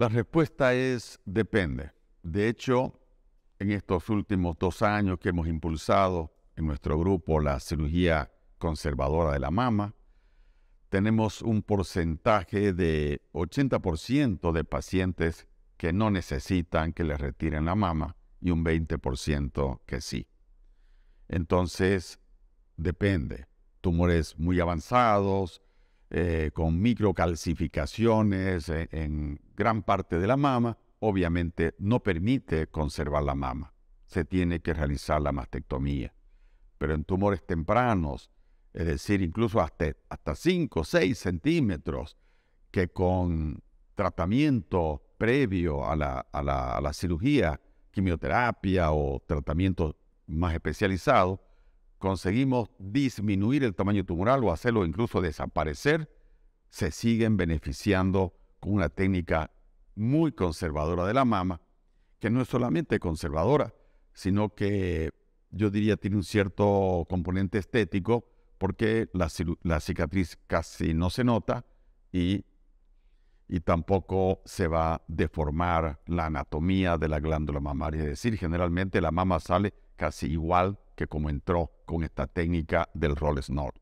La respuesta es depende. De hecho, en estos últimos dos años que hemos impulsado en nuestro grupo la cirugía conservadora de la mama, tenemos un porcentaje de 80% de pacientes que no necesitan que les retiren la mama y un 20% que sí. Entonces, depende. Tumores muy avanzados, eh, con microcalcificaciones e, en, gran parte de la mama, obviamente no permite conservar la mama. Se tiene que realizar la mastectomía. Pero en tumores tempranos, es decir, incluso hasta, hasta 5 o 6 centímetros, que con tratamiento previo a la, a la cirugía, quimioterapia o tratamiento más especializado, conseguimos disminuir el tamaño tumoral o hacerlo incluso desaparecer, se siguen beneficiando con una técnica muy conservadora de la mama, que no es solamente conservadora, sino que yo diría tiene un cierto componente estético porque la, cicatriz casi no se nota y, y, tampoco se va a deformar la anatomía de la glándula mamaria. Es decir, generalmente la mama sale casi igual que como entró con esta técnica del roll snort.